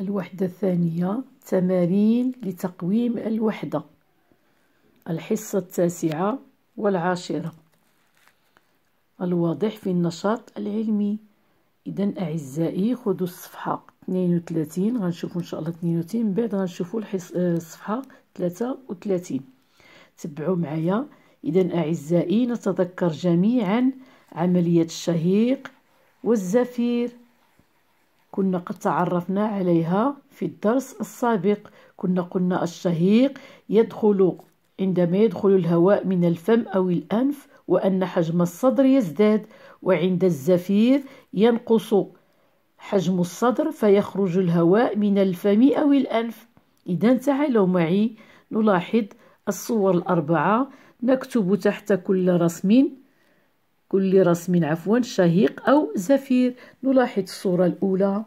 الوحدة الثانية تمارين لتقويم الوحدة الحصة التاسعة والعاشرة الواضح في النشاط العلمي إذن أعزائي خذوا الصفحة 32 غنشوفوا إن شاء الله 32 من بعد غنشوفوا الحص... آه، الصفحة 33 تبعوا معايا إذن أعزائي نتذكر جميعا عملية الشهيق والزفير كنا قد تعرفنا عليها في الدرس السابق كنا قلنا الشهيق يدخل عندما يدخل الهواء من الفم أو الأنف وأن حجم الصدر يزداد وعند الزفير ينقص حجم الصدر فيخرج الهواء من الفم أو الأنف إذا تعالوا معي نلاحظ الصور الأربعة نكتب تحت كل رسم كل رسم عفوا شهيق أو زفير نلاحظ الصورة الأولى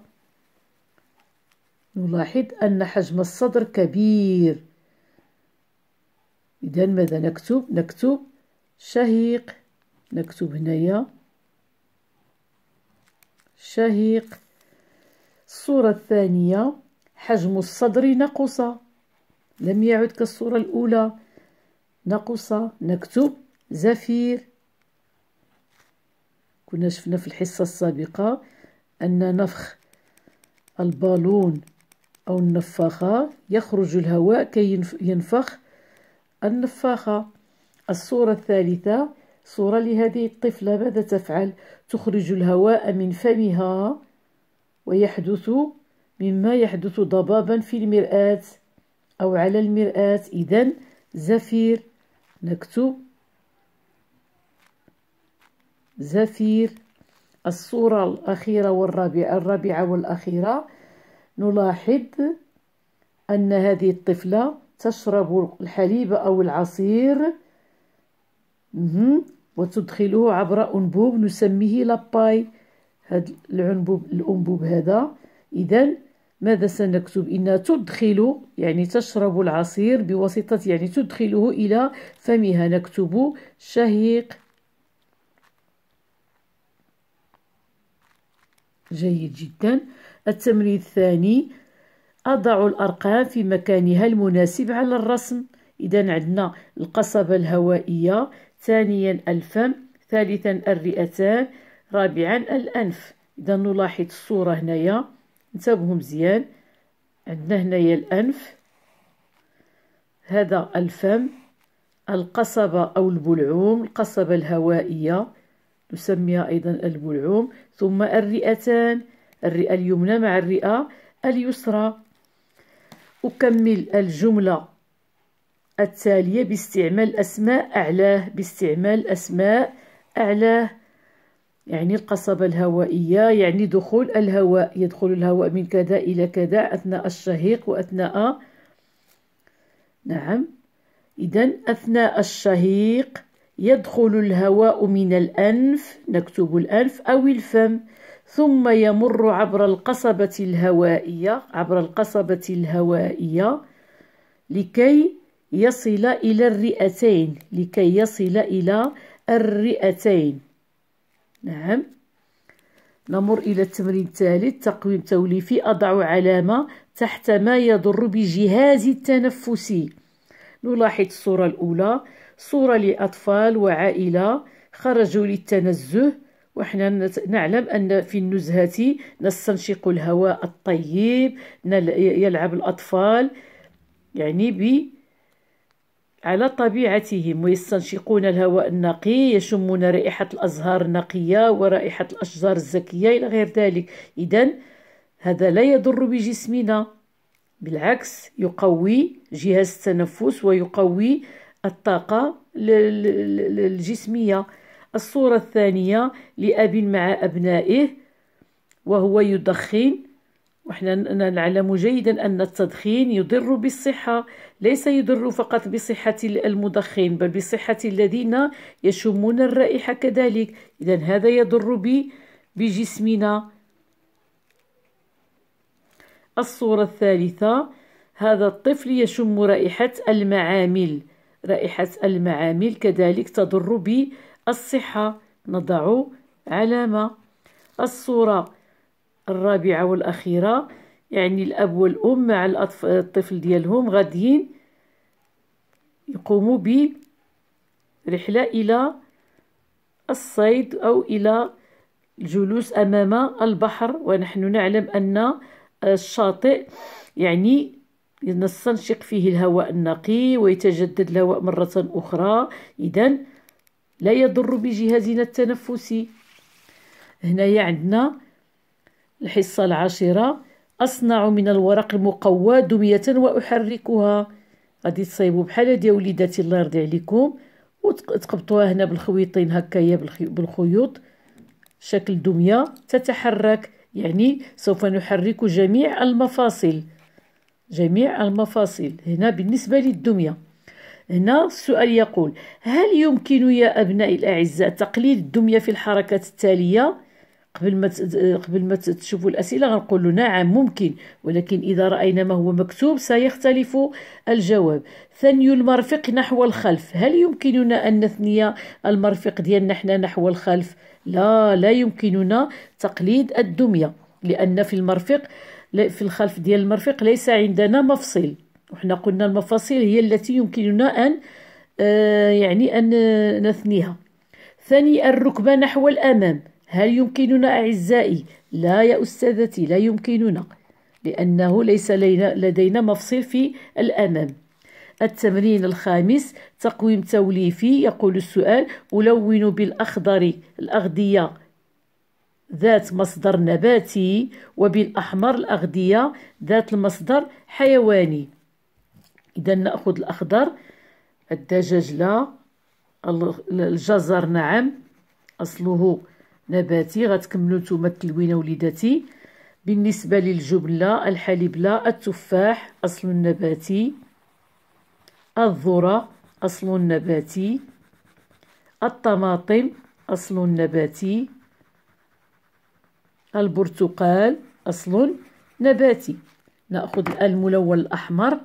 نلاحظ أن حجم الصدر كبير إذا ماذا نكتب نكتب شهيق نكتب هنايا شهيق الصورة الثانية حجم الصدر نقص لم يعد كالصورة الأولى نقص نكتب زفير كنا شفنا في الحصة السابقة أن نفخ البالون أو النفاخة يخرج الهواء كي ينفخ النفاخة الصورة الثالثة صورة لهذه الطفلة ماذا تفعل؟ تخرج الهواء من فمها ويحدث مما يحدث ضبابا في المرآة أو على المرآة إذا زفير نكتب زفير الصورة الأخيرة والرابعة الرابعة والأخيرة نلاحظ أن هذه الطفلة تشرب الحليب أو العصير وتدخله عبر أنبوب نسميه لاباي هذا العنبوب الأنبوب هذا إذا ماذا سنكتب إنها تدخل يعني تشرب العصير بواسطة يعني تدخله إلى فمها نكتب شهيق جيد جدا التمرين الثاني أضع الأرقام في مكانها المناسب على الرسم إذا عندنا القصبة الهوائية ثانيا الفم ثالثا الرئتان رابعا الأنف إذا نلاحظ الصورة هنايا انتبهوا مزيان عندنا هنايا الأنف هذا الفم القصبة أو البلعوم القصبة الهوائية تسمى أيضا البلعوم ثم الرئتان الرئة اليمنى مع الرئة اليسرى أكمل الجملة التالية باستعمال أسماء أعلاه باستعمال أسماء أعلاه يعني القصبة الهوائية يعني دخول الهواء يدخل الهواء من كذا إلى كذا أثناء الشهيق وأثناء نعم إذا أثناء الشهيق يدخل الهواء من الأنف نكتب الأنف أو الفم ثم يمر عبر القصبة الهوائية عبر القصبة الهوائية لكي يصل إلى الرئتين لكي يصل إلى الرئتين نعم نمر إلى التمرين الثالث تقويم توليفي أضع علامة تحت ما يضر بجهاز التنفسي نلاحظ الصورة الأولى صورة لأطفال وعائلة خرجوا للتنزه وحنا نعلم أن في النزهة نستنشق الهواء الطيب يلعب الأطفال يعني ب على طبيعتهم ويستنشقون الهواء النقي يشمون رائحة الأزهار النقية ورائحة الأشجار الزكية إلى غير ذلك إذا هذا لا يضر بجسمنا بالعكس يقوي جهاز التنفس ويقوي الطاقة الجسمية الصورة الثانية لأب مع أبنائه وهو يدخن وحنا نعلم جيدا أن التدخين يضر بالصحة ليس يضر فقط بصحة المدخن بل بصحة الذين يشمون الرائحة كذلك إذا هذا يضر بجسمنا الصورة الثالثة هذا الطفل يشم رائحة المعامل رائحة المعامل كذلك تضر بالصحة نضع علامة الصورة الرابعة والأخيرة يعني الأب والأم مع الطفل ديالهم غاديين يقوموا برحلة إلى الصيد أو إلى الجلوس أمام البحر ونحن نعلم أن الشاطئ يعني نستنشق فيه الهواء النقي ويتجدد الهواء مرة أخرى إذا لا يضر بجهازنا التنفسي هنايا عندنا الحصة العاشرة أصنع من الورق المقوى دمية وأحركها غادي تصايبو بحال هادي وليداتي الله يرضي عليكم وتقبطوها هنا بالخويطين هكايا بالخيوط شكل دمية تتحرك يعني سوف نحرك جميع المفاصل جميع المفاصل هنا بالنسبة للدمية هنا السؤال يقول هل يمكن يا أبنائي الأعزاء تقليل الدمية في الحركات التالية؟ قبل ما قبل ما تشوفوا الاسئله غنقول نعم ممكن ولكن اذا راينا ما هو مكتوب سيختلف الجواب ثني المرفق نحو الخلف هل يمكننا ان نثني المرفق ديالنا حنا نحو الخلف لا لا يمكننا تقليد الدميه لان في المرفق في الخلف ديال المرفق ليس عندنا مفصل وحنا قلنا المفاصل هي التي يمكننا أن آه، يعني أن نثنيها ثاني الركبة نحو الأمام هل يمكننا أعزائي لا يا أستاذتي لا يمكننا لأنه ليس لدينا مفصل في الأمام التمرين الخامس تقويم توليفي يقول السؤال ألون بالأخضر الأغذية ذات مصدر نباتي وبالأحمر الأغذية ذات المصدر حيواني إذا نأخذ الأخضر الدجاج لا الجزر نعم أصله نباتي غتكملوا نتوما التلوينه وليداتي بالنسبه الحليب لا التفاح اصل نباتي الذره اصل نباتي الطماطم اصل نباتي البرتقال أصل نباتي نأخذ الملون الأحمر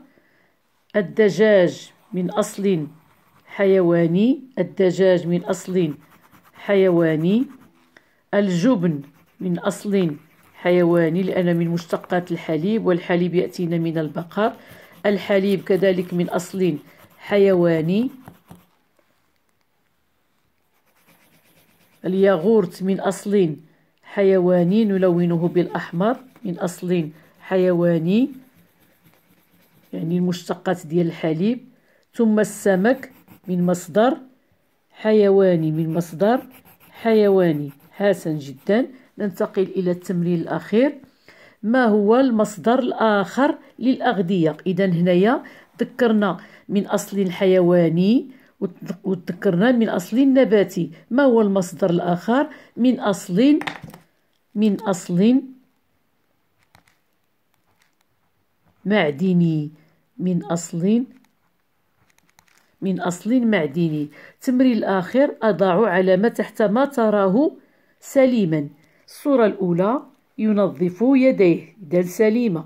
الدجاج من أصل حيواني الدجاج من أصل حيواني الجبن من أصل حيواني لأن من مشتقات الحليب والحليب يأتينا من البقر الحليب كذلك من أصل حيواني الياغورت من أصل حيواني نلونه بالأحمر من أصل حيواني يعني المشتقات ديال الحليب ثم السمك من مصدر حيواني من مصدر حيواني حسن جدا ننتقل إلى التمرين الأخير ما هو المصدر الآخر للأغذية إذا هنايا ذكرنا من أصل حيواني وتذكرنا من أصل نباتي ما هو المصدر الآخر من أصل من أصل معدني من أصل من أصل معدني تمرين الآخر أضع علامة تحت ما تراه سليما الصورة الأولى ينظف يديه إذا سليمة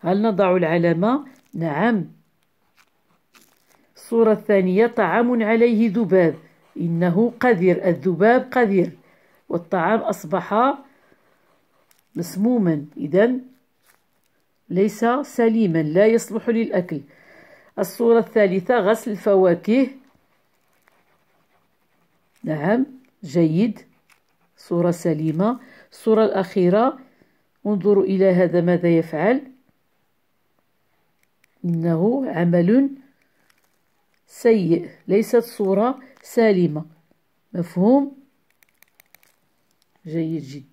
هل نضع العلامة؟ نعم الصورة الثانية طعام عليه ذباب إنه قذر الذباب قذر والطعام أصبح مسموما إذا ليس سليما لا يصلح للأكل الصورة الثالثة غسل الفواكه نعم جيد صورة سليمة الصورة الأخيرة انظروا إلى هذا ماذا يفعل إنه عمل سيء ليست صورة سالمة مفهوم Jair de